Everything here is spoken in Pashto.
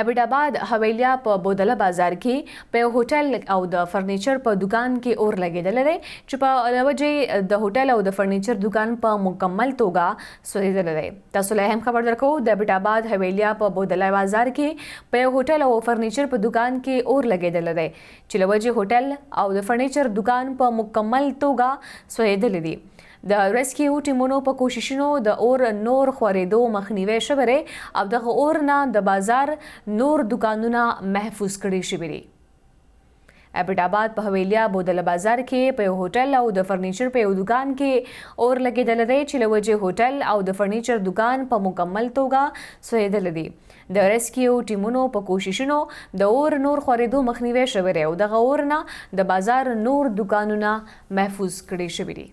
عبدآباد حویلیا په بودله بازار کې په هوټل او د فرنیچر په دکان کې اور لګیدل لري چې په لوجه د هوټل او د فرنیچر دکان په مکمل توګه سوځیدل لري تاسو له هم خبر درکو د عبدآباد حویلیا په بودله بازار کې په هوټل او فرنیچر په دکان کې اور لګیدل لري چې لوجه هوټل او د فرنیچر دکان په مکمل توګه سوځیدل دي د ریسکیو ټیمونو په کوششونو د اور نور خورېدو مخنیوي شوی او د اور نه د بازار نور دکانونه محفوظ کړي شوی دی ابټ آباد په حویلیا بودل بازار کې په هوټل او د فرنیچر په دکان کې اور لګیدل دی چې لوجه هوټل او د فرنیچر دکان په مکمل توګه سویدل دی د ریسکیو ټیمونو په کوششونو د اور نور خورېدو مخنیوي شوی او د غور نه د بازار نور دکانونه محفوظ کړي شوی دی